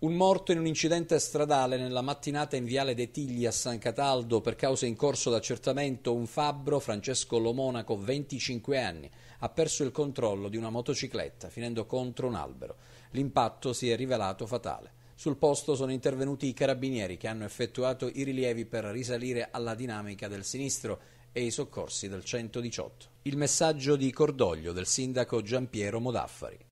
Un morto in un incidente stradale nella mattinata in Viale De Tigli a San Cataldo per cause in corso d'accertamento un fabbro, Francesco Lomonaco, 25 anni, ha perso il controllo di una motocicletta finendo contro un albero. L'impatto si è rivelato fatale. Sul posto sono intervenuti i carabinieri che hanno effettuato i rilievi per risalire alla dinamica del sinistro e i soccorsi del 118. Il messaggio di cordoglio del sindaco Giampiero Modaffari.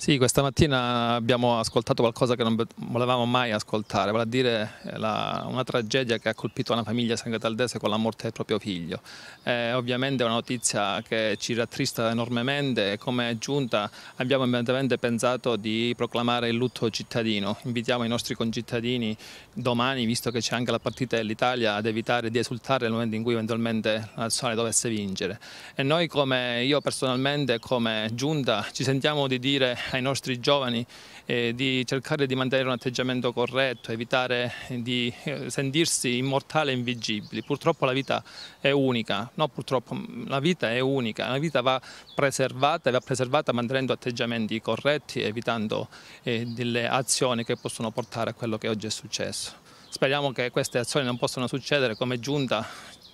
Sì, questa mattina abbiamo ascoltato qualcosa che non volevamo mai ascoltare, vale a dire eh, la, una tragedia che ha colpito una famiglia sangataldese con la morte del proprio figlio. È ovviamente è una notizia che ci rattrista enormemente e come giunta abbiamo immediatamente pensato di proclamare il lutto cittadino. Invitiamo i nostri concittadini domani, visto che c'è anche la partita dell'Italia, ad evitare di esultare nel momento in cui eventualmente la nazionale dovesse vincere. E noi come io personalmente, come giunta, ci sentiamo di dire ai nostri giovani eh, di cercare di mantenere un atteggiamento corretto, evitare di eh, sentirsi immortali e invigibili. Purtroppo la vita è unica, no purtroppo mm, la vita è unica, la vita va preservata e va preservata mantenendo atteggiamenti corretti, evitando eh, delle azioni che possono portare a quello che oggi è successo. Speriamo che queste azioni non possano succedere, come giunta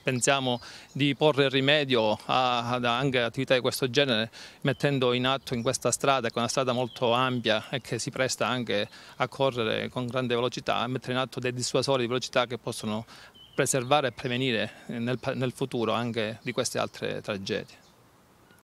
pensiamo di porre rimedio ad anche attività di questo genere mettendo in atto in questa strada, che è una strada molto ampia e che si presta anche a correre con grande velocità, a mettere in atto dei dissuasori di velocità che possono preservare e prevenire nel, nel futuro anche di queste altre tragedie.